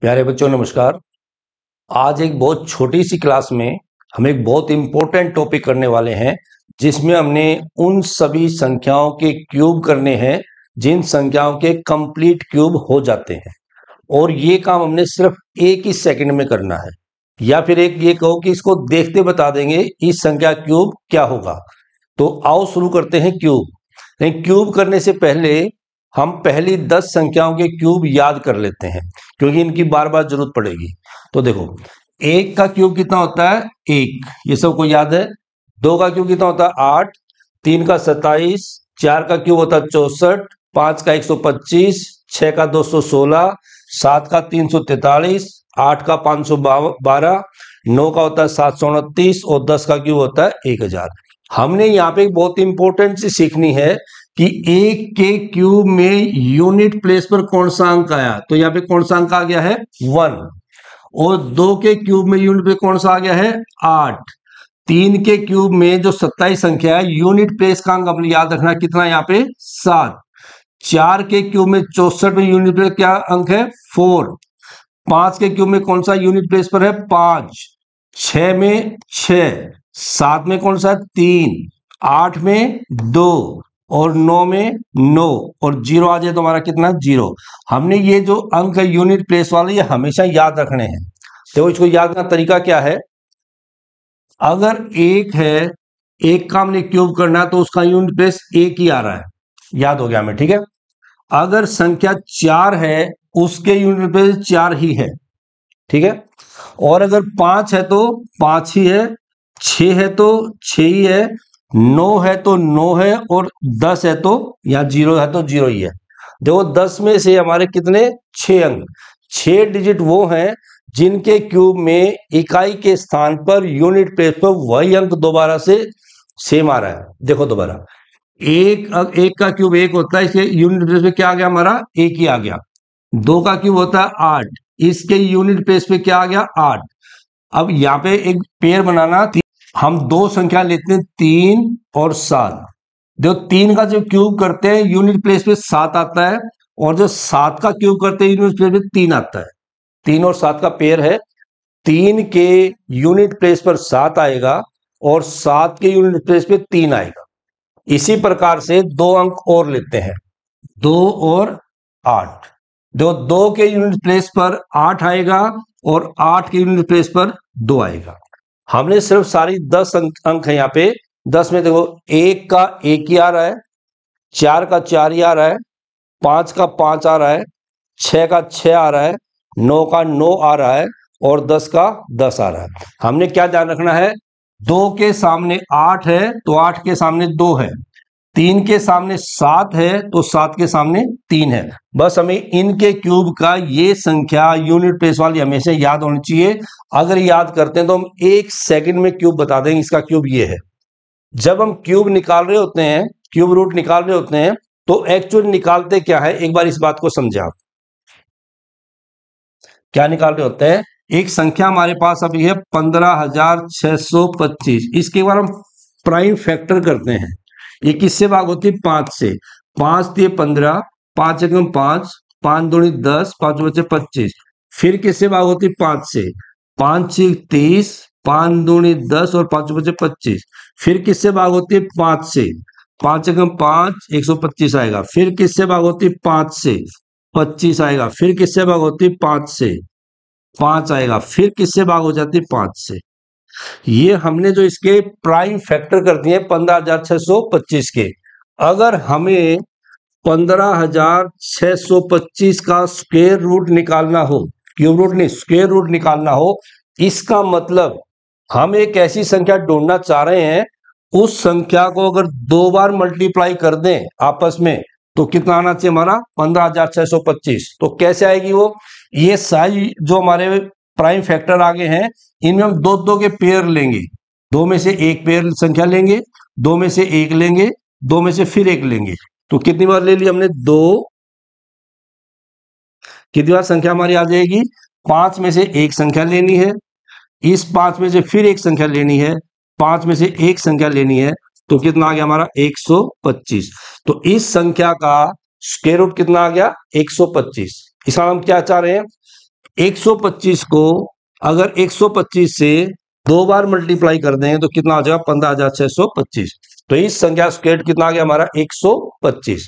प्यारे बच्चों नमस्कार आज एक बहुत छोटी सी क्लास में हम एक बहुत इंपॉर्टेंट टॉपिक करने वाले हैं जिसमें हमने उन सभी संख्याओं के क्यूब करने हैं जिन संख्याओं के कंप्लीट क्यूब हो जाते हैं और ये काम हमने सिर्फ एक ही सेकंड में करना है या फिर एक ये कहो कि इसको देखते बता देंगे इस संख्या क्यूब क्या होगा तो आओ शुरू करते हैं क्यूब नहीं क्यूब करने से पहले हम पहली दस संख्याओं के क्यूब याद कर लेते हैं क्योंकि इनकी बार बार जरूरत पड़ेगी तो देखो एक का क्यूब कितना होता है एक ये सबको याद है दो का क्यूब कितना होता है आठ तीन का सत्ताईस चार का क्यूब होता है चौसठ पांच का एक सौ पच्चीस छह का दो सौ सोलह सात का तीन सौ तैतालीस आठ का पाँच सौ बारह नौ का होता है सात सौ उनतीस और दस का क्यूब होता है एक हजार हमने यहाँ पे बहुत इंपॉर्टेंट चीज सीखनी है कि एक के क्यूब में यूनिट प्लेस पर कौन सा अंक आया तो यहाँ पे कौन सा अंक आ गया है वन और दो के क्यूब में यूनिट पे कौन सा आ गया है आठ तीन के क्यूब में जो सत्ताईस संख्या है यूनिट प्लेस का अंक अपने याद रखना कितना यहाँ पे सात चार के क्यूब में चौसठ में यूनिट प्लेस क्या अंक है फोर पांच के क्यूब में कौन सा यूनिट प्लेस पर है पांच छ में छ सात में कौन सा तीन आठ में दो और नौ में नौ और जीरो आ जाए तो हमारा कितना जीरो हमने ये जो अंक है यूनिट प्लेस वाले ये हमेशा याद रखने हैं देखो इसको याद का तरीका क्या है अगर एक है एक का हमने क्यूब करना तो उसका यूनिट प्लेस एक ही आ रहा है याद हो गया हमें ठीक है अगर संख्या चार है उसके यूनिट प्लेस चार ही है ठीक है और अगर पांच है तो पांच ही है छ है तो छ ही है नौ है तो नौ है और दस है तो यहाँ जीरो है तो जीरो ही है देखो दस में से हमारे कितने छे अंक छह डिजिट वो हैं जिनके क्यूब में इकाई के स्थान पर यूनिट प्लेस पर वही अंक दोबारा से सेम आ रहा है देखो दोबारा एक एक का क्यूब एक होता है इसलिए यूनिट प्लेस में क्या आ गया हमारा एक ही आ गया दो का क्यूब होता है आठ इसके यूनिट प्लेस पे क्या आ गया आठ अब यहाँ पे एक पेयर बनाना हम दो संख्या लेते हैं तीन और सात जो तीन का जो क्यूब करते हैं यूनिट प्लेस पे सात आता है और जो सात का क्यूब करते हैं यूनिट प्लेस पे तीन आता है तीन और सात का पेयर है तीन के यूनिट प्लेस पर सात आएगा और सात के यूनिट प्लेस पे तीन आएगा इसी प्रकार से दो अंक और लेते हैं दो और आठ जो दो के यूनिट प्लेस पर आठ आएगा और आठ के यूनिट प्लेस पर दो आएगा हमने सिर्फ सारी दस अंक, अंक है यहाँ पे दस में देखो एक का एक ही आ रहा है चार का चार ही आ रहा है पांच का पांच आ रहा है छह का छ आ रहा है नौ का नौ आ रहा है और दस का दस आ रहा है हमने क्या ध्यान रखना है दो के सामने आठ है तो आठ के सामने दो है तीन के सामने सात है तो सात के सामने तीन है बस हमें इनके क्यूब का ये संख्या यूनिट प्लेस वाली हमेशा याद होनी चाहिए अगर याद करते हैं तो हम एक सेकंड में क्यूब बता देंगे इसका क्यूब ये है जब हम क्यूब निकाल रहे होते हैं क्यूब रूट निकाल रहे होते हैं तो एक्चुअल निकालते क्या है एक बार इस बात को समझे आप क्या निकाल रहे होते हैं एक संख्या हमारे पास अभी है पंद्रह हजार छह सौ पच्चीस इसके बार हम प्राइम फैक्टर करते हैं ये किससे भाग होती है पांच से पांच दिए पंद्रह पांच एकम पांच पांच दो दस पांच बच्चे पच्चीस फिर किससे भाग होती है पांच से पांच छह तीस पांच दो दस और पांच बच्चे पच्चीस फिर किससे भाग होती है पांच से पांच एकम पांच एक सौ पच्चीस आएगा फिर किससे भाग होती है पांच से पच्चीस आएगा फिर किससे भाग होती है पांच से पांच आएगा फिर किससे भाग हो जाती है पांच से ये हमने जो इसके प्राइम फैक्टर कर दिए पंद्रह हजार छह सौ पच्चीस के अगर हमें पंद्रह हजार छह सौ पच्चीस का स्क्वेयर रूट निकालना हो क्यूब रूट नहीं स्क्वेयर रूट निकालना हो इसका मतलब हम एक ऐसी संख्या ढूंढना चाह रहे हैं उस संख्या को अगर दो बार मल्टीप्लाई कर दें आपस में तो कितना आना चाहिए हमारा पंद्रह हजार छह सौ पच्चीस तो कैसे आएगी वो ये साइज जो हमारे प्राइम फैक्टर आगे हैं इनमें हम दो दो के पेयर लेंगे दो में से एक पेयर संख्या लेंगे दो में से एक लेंगे दो में से फिर एक लेंगे तो कितनी बार ले ली हमने दो कितनी बार संख्या हमारी आ जाएगी पांच में से एक संख्या लेनी है इस पांच में से फिर एक संख्या लेनी है पांच में से एक संख्या लेनी है तो कितना आ गया हमारा 125 तो इस संख्या का स्केयर रूट कितना आ गया 125 इसका हम क्या चाह रहे हैं 125 को अगर 125 से दो बार मल्टीप्लाई कर देंगे तो कितना आ जाएगा पंद्रह हजार छह सौ पच्चीस तो इस संख्या स्क्वेयर कितना आ गया हमारा 125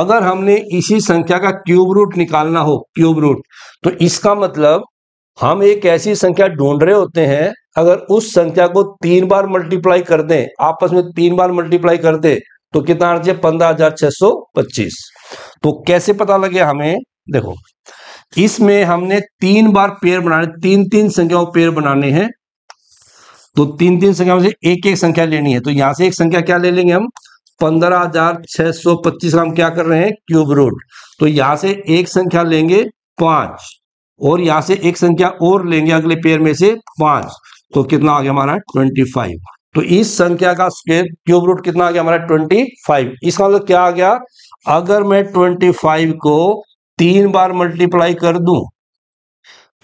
अगर हमने इसी संख्या का क्यूब रूट निकालना हो क्यूब रूट तो इसका मतलब हम एक ऐसी संख्या ढूंढ रहे होते हैं अगर उस संख्या को तीन बार मल्टीप्लाई कर दें आपस में तीन बार मल्टीप्लाई कर दे तो कितना आ जाए पंद्रह हजार छह सौ पच्चीस तो कैसे पता लगे हमें देखो इसमें हमने तीन बार पेयर बनाने तीन तीन संख्याओं पेयर बनाने हैं तो तीन तीन संख्याओं से एक एक संख्या लेनी है तो यहां से एक संख्या क्या ले लेंगे हम पंद्रह हजार छह सौ पच्चीस हम क्या कर रहे हैं क्यूब रूट तो यहां से एक संख्या लेंगे पांच और यहां से एक संख्या और लेंगे अगले पेयर में से पांच तो कितना आ गया हमारा ट्वेंटी फाइव तो इस संख्या का स्क्वेयर क्यूब रूट कितना आ गया हमारा ट्वेंटी फाइव इसका मतलब क्या आ गया अगर मैं ट्वेंटी फाइव को तीन बार मल्टीप्लाई कर दू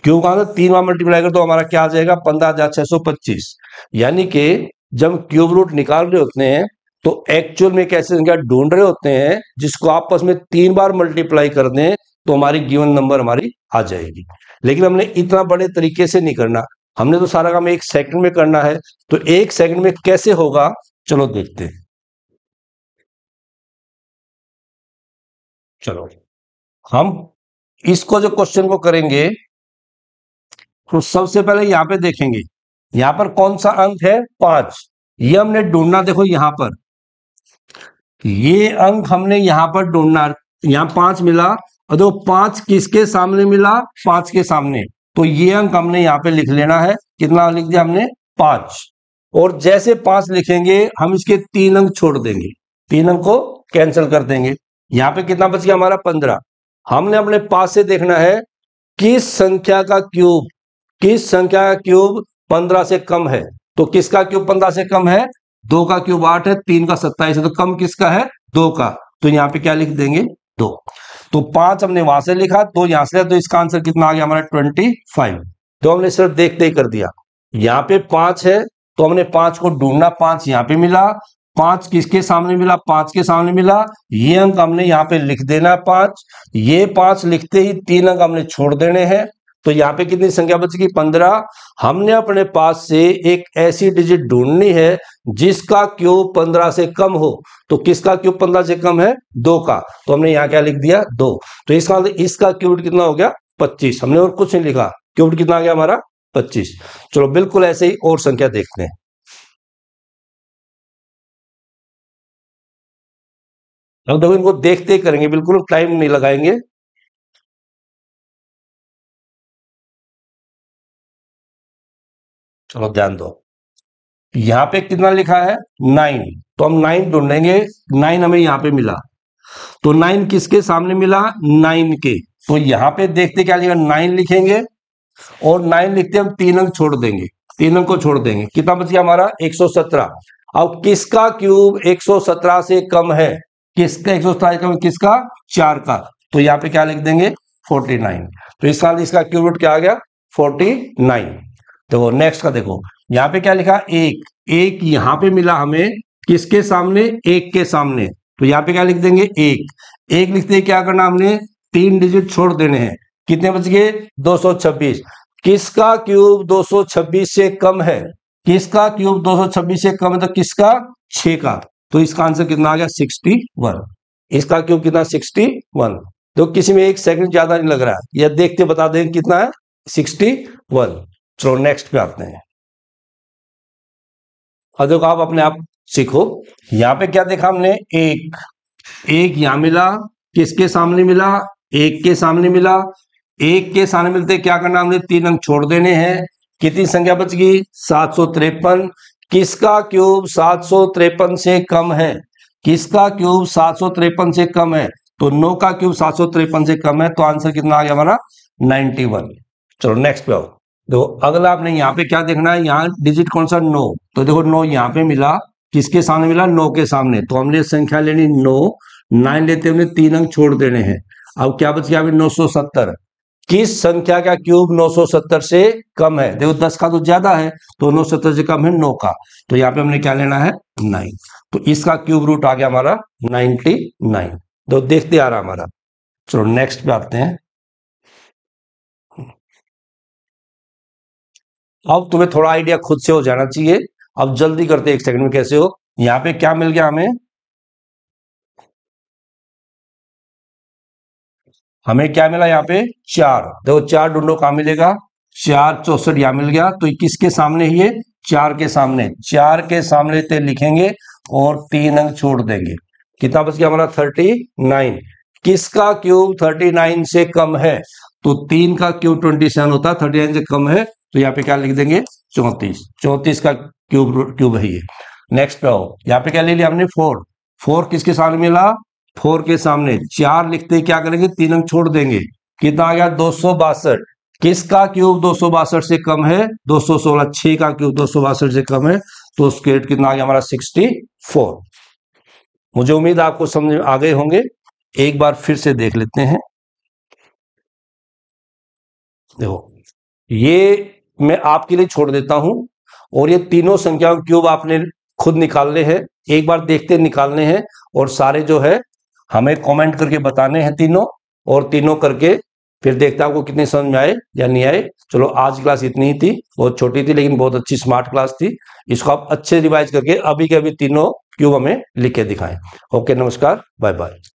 क्यों कहा था तीन बार मल्टीप्लाई कर दो हमारा क्या आ जाएगा पंद्रह हजार छह सौ पच्चीस यानी कि जब क्यूब रूट निकाल रहे होते हैं तो एक्चुअल में कैसे संख्या ढूंढ रहे होते हैं जिसको आपस में तीन बार मल्टीप्लाई कर दें तो हमारी गिवन नंबर हमारी आ जाएगी लेकिन हमने इतना बड़े तरीके से नहीं करना हमने तो सारा काम एक सेकंड में करना है तो एक सेकंड में कैसे होगा चलो देखते हैं चलो हम इसको जो क्वेश्चन को करेंगे तो सबसे पहले यहां पे देखेंगे यहां पर कौन सा अंक है पांच ये हमने ढूंढना देखो यहां पर ये अंक हमने यहां पर ढूंढना यहां पांच मिला और देखो पांच किसके सामने मिला पांच के सामने तो ये अंक हमने यहां पे लिख लेना है कितना लिख दिया हमने पांच और जैसे पांच लिखेंगे हम इसके तीन अंक छोड़ देंगे तीन अंक को कैंसिल कर देंगे यहां पे कितना बच गया हमारा पंद्रह हमने अपने पास से देखना है किस संख्या का क्यूब किस संख्या का क्यूब पंद्रह से कम है तो किसका क्यूब पंद्रह से कम है दो का क्यूब आठ है तीन का सत्ताईस है तो कम किसका है दो का तो यहाँ पे क्या लिख देंगे दो तो पांच हमने वहां से लिखा दो यहां से तो इसका आंसर कितना आ गया हमारा ट्वेंटी फाइव तो हमने सिर्फ देखते ही कर दिया यहाँ पे पांच है तो हमने पांच को ढूंढना पांच यहाँ पे मिला पांच किसके सामने मिला पांच के सामने मिला ये अंक हमने यहाँ पे लिख देना है पांच ये पांच लिखते ही तीन अंक हमने छोड़ देने हैं तो यहाँ पे कितनी संख्या बचेगी पंद्रह हमने अपने पास से एक ऐसी डिजिट ढूंढनी है जिसका क्यूब पंद्रह से कम हो तो किसका क्यूब पंद्रह से कम है दो का तो हमने यहाँ क्या लिख दिया दो तो इसका मतलब इसका क्यूट कितना हो गया पच्चीस हमने और कुछ नहीं लिखा क्यूट कितना आ गया हमारा पच्चीस चलो बिल्कुल ऐसे ही और संख्या देखते हैं हम देखो तो इनको देखते ही करेंगे बिल्कुल टाइम नहीं लगाएंगे चलो ध्यान दो यहां पे कितना लिखा है नाइन तो हम नाइन ढूंढेंगे नाइन हमें यहां पे मिला तो नाइन किसके सामने मिला नाइन के तो यहां पे देखते क्या लिखा नाइन लिखेंगे और नाइन लिखते हम तीन अंक छोड़ देंगे तीन अंक को छोड़ देंगे कितना बच गया हमारा 117 अब किसका क्यूब 117 से कम है किसका एक सौ सताईस का किसका चार का तो यहाँ पे क्या लिख देंगे फोर्टी नाइन तो इस साल इसका क्यू रूट क्या आ गया फोर्टी नाइन देखो नेक्स्ट का देखो यहाँ पे क्या लिखा एक एक यहाँ पे मिला हमें किसके सामने एक के सामने तो यहाँ पे क्या लिख देंगे एक एक लिखते ही क्या करना हमने तीन डिजिट छोड़ देने हैं कितने बच गए 226 किसका क्यूब 226 से कम है किसका क्यूब 226 से कम है तो किसका छ का तो इसका आंसर कितना आ गया सिक्सटी वन इसका क्यों कितना सिक्सटी वन तो किसी में एक सेकंड ज्यादा नहीं लग रहा है यह देखते बता दें कितना है सिक्सटी वन चलो नेक्स्ट पे आते हैं और देखो आप अपने आप सीखो यहाँ पे क्या देखा हमने एक एक यहां मिला किसके सामने मिला एक के सामने मिला एक के सामने मिलते क्या करना हमने तीन अंक छोड़ देने हैं कितनी संख्या बच गई सात सौ तिरपन किसका क्यूब सात से कम है किसका क्यूब सात से कम है तो नो का क्यूब सात से कम है तो आंसर कितना आ गया हमारा 91 चलो नेक्स्ट पे आओ देखो अगला आपने यहाँ पे क्या देखना है यहाँ डिजिट कौन सा नो तो देखो नो यहाँ पे मिला किसके सामने मिला नो के सामने तो हमने संख्या लेनी नो नाइन लेते हमने तीन अंक छोड़ देने हैं अब क्या बच गया अभी नौ सौ सत्तर किस संख्या का क्यूब 970 से कम है देखो 10 का तो ज्यादा है तो 970 से कम है 9 का तो यहाँ पे हमने क्या लेना है 9 तो इसका क्यूब रूट आ गया हमारा 99 तो देखते आ रहा हमारा चलो नेक्स्ट पे आते हैं अब तुम्हें थोड़ा आइडिया खुद से हो जाना चाहिए अब जल्दी करते एक सेकंड में कैसे हो यहाँ पे क्या मिल गया हमें हमें क्या मिला यहाँ पे चार देखो चार ढूंढो कहा मिलेगा चार चौसठ यहाँ मिल गया तो किसके सामने ये चार के सामने चार के सामने ते लिखेंगे और तीन अंक छोड़ देंगे कितना बस गया हमारा थर्टी नाइन किसका क्यूब थर्टी नाइन से कम है तो तीन का क्यूब ट्वेंटी सेवन होता है थर्टी नाइन से कम है तो यहाँ पे क्या लिख देंगे चौंतीस चौंतीस का क्यूब क्यूब है ये नेक्स्ट पे आओ यहाँ पे क्या ले लिया हमने फोर फोर किसके सामने मिला फोर के सामने चार लिखते क्या करेंगे तीन अंक छोड़ देंगे कितना आ गया दो सौ बासठ किसका क्यूब दो सौ बासठ से कम है दो सौ सोलह छह का क्यूब दो सौ बासठ से कम है तो स्केट कितना आ गया हमारा सिक्सटी फोर मुझे उम्मीद आपको समझ में आ गए होंगे एक बार फिर से देख लेते हैं देखो ये मैं आपके लिए छोड़ देता हूं और ये तीनों संख्याओं क्यूब आपने खुद निकालने हैं एक बार देखते निकालने हैं और सारे जो है हमें कमेंट करके बताने हैं तीनों और तीनों करके फिर देखते आपको कितनी समझ में आए या नहीं आए चलो आज क्लास इतनी ही थी बहुत छोटी थी लेकिन बहुत अच्छी स्मार्ट क्लास थी इसको आप अच्छे रिवाइज करके अभी के अभी तीनों क्यूब हमें लिख के दिखाएं ओके नमस्कार बाय बाय